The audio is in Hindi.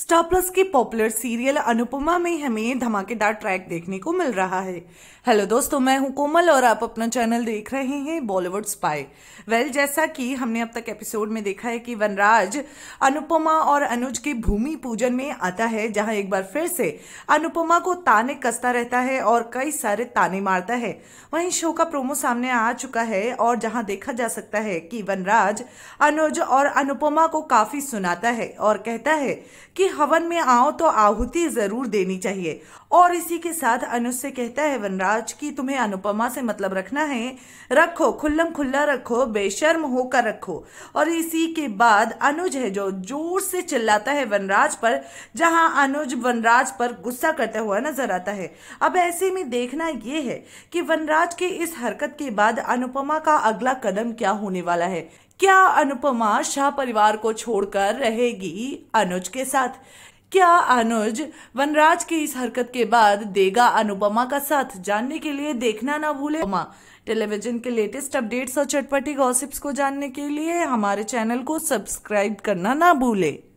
स्टार प्लस के पॉपुलर सीरियल अनुपमा में हमें धमाकेदार ट्रैक देखने को मिल रहा है हेलो दोस्तों मैं हूं कोमल और आप अपना चैनल देख रहे हैं बॉलीवुड स्पाई वेल जैसा कि हमने अब तक एपिसोड में देखा है कि वनराज अनुपमा और अनुज के भूमि पूजन में आता है जहां एक बार फिर से अनुपमा को ताने कसता रहता है और कई सारे ताने मारता है वहीं शो का प्रोमो सामने आ चुका है और जहां देखा जा सकता है कि वनराज अनुज और अनुपमा को काफी सुनाता है और कहता है कि हवन में आओ तो आहुति जरूर देनी चाहिए और इसी के साथ अनुज से कहता है वनराज की तुम्हें अनुपमा से मतलब रखना है रखो खुल्लम खुल्ला रखो बेशर्म होकर रखो और इसी के बाद अनुज है जो जोर से चिल्लाता है वनराज पर जहां अनुज वनराज पर गुस्सा करता हुआ नजर आता है अब ऐसे में देखना यह है कि वनराज के इस हरकत के बाद अनुपमा का अगला कदम क्या होने वाला है क्या अनुपमा शाह परिवार को छोड़कर रहेगी अनुज के साथ क्या अनुज वनराज की इस हरकत के बाद देगा अनुपमा का साथ जानने के लिए देखना ना भूले अनुपमा टेलीविजन के लेटेस्ट अपडेट्स और चटपटी गॉसिप्स को जानने के लिए हमारे चैनल को सब्सक्राइब करना ना भूले